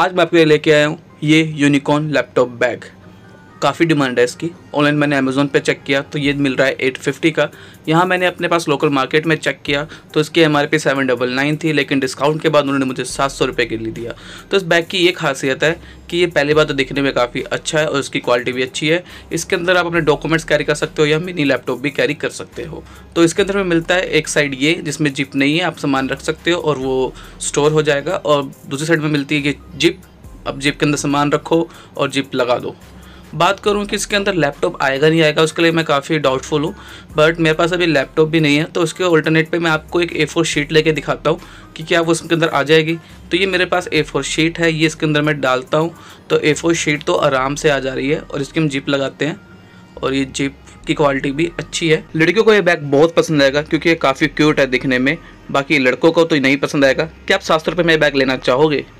आज मैं आपके लिए लेके आया हूँ ये यूनिकॉर्न लैपटॉप बैग काफ़ी डिमांड है इसकी ऑनलाइन मैंने अमेज़ोन पे चेक किया तो ये मिल रहा है एट फिफ्टी का यहाँ मैंने अपने पास लोकल मार्केट में चेक किया तो इसकी M R P seven double nine थी लेकिन डिस्काउंट के बाद उन्होंने मुझे सात सौ रुपये के लिए दिया तो इस बैग की ये खासियत है कि ये पहली बार तो दिखने में काफ़ी अच्छा है और इसकी क्वालिटी भी अच्छी है इसके अंदर आप अपने डॉक्यूमेंट्स कैरी कर सकते हो या मिनी लैपटॉप भी कैरी कर सकते हो तो इसके अंदर में मिलता है एक साइड ये जिसमें जिप नहीं है आप सामान रख सकते हो और वो स्टोर हो जाएगा और दूसरी साइड में मिलती है ये जिप अब जिप के अंदर सामान रखो और जिप लगा दो बात करूँ कि इसके अंदर लैपटॉप आएगा नहीं आएगा उसके लिए मैं काफ़ी डाउटफुल हूँ बट मेरे पास अभी लैपटॉप भी नहीं है तो उसके ऑल्टरनेट पे मैं आपको एक ए फोर शीट लेके दिखाता हूँ कि क्या वो उसके अंदर आ जाएगी तो ये मेरे पास ए फोर शीट है ये इसके अंदर मैं डालता हूँ तो ए फोर शीट तो आराम से आ जा रही है और इसकी हम जिप लगाते हैं और ये जिप की क्वालिटी भी अच्छी है लड़कियों को ये बैग बहुत पसंद आएगा क्योंकि ये काफ़ी क्यूट है दिखने में बाकी लड़कों को तो नहीं पसंद आएगा क्या आप सात सौ रुपये में बैग लेना चाहोगे